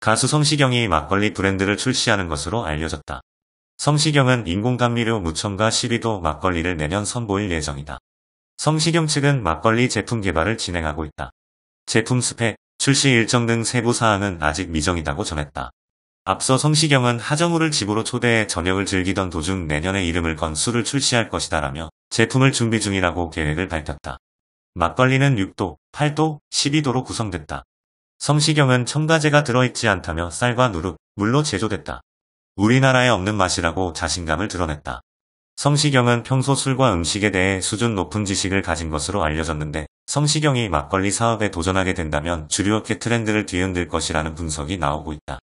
가수 성시경이 막걸리 브랜드를 출시하는 것으로 알려졌다. 성시경은 인공감미료 무첨가 12도 막걸리를 내년 선보일 예정이다. 성시경 측은 막걸리 제품 개발을 진행하고 있다. 제품 스펙, 출시 일정 등 세부 사항은 아직 미정이다고 전했다. 앞서 성시경은 하정우를 집으로 초대해 저녁을 즐기던 도중 내년에 이름을 건 술을 출시할 것이다라며 제품을 준비 중이라고 계획을 밝혔다. 막걸리는 6도, 8도, 12도로 구성됐다. 성시경은 첨가제가 들어있지 않다며 쌀과 누룩, 물로 제조됐다. 우리나라에 없는 맛이라고 자신감을 드러냈다. 성시경은 평소 술과 음식에 대해 수준 높은 지식을 가진 것으로 알려졌는데 성시경이 막걸리 사업에 도전하게 된다면 주류 업계 트렌드를 뒤흔들 것이라는 분석이 나오고 있다.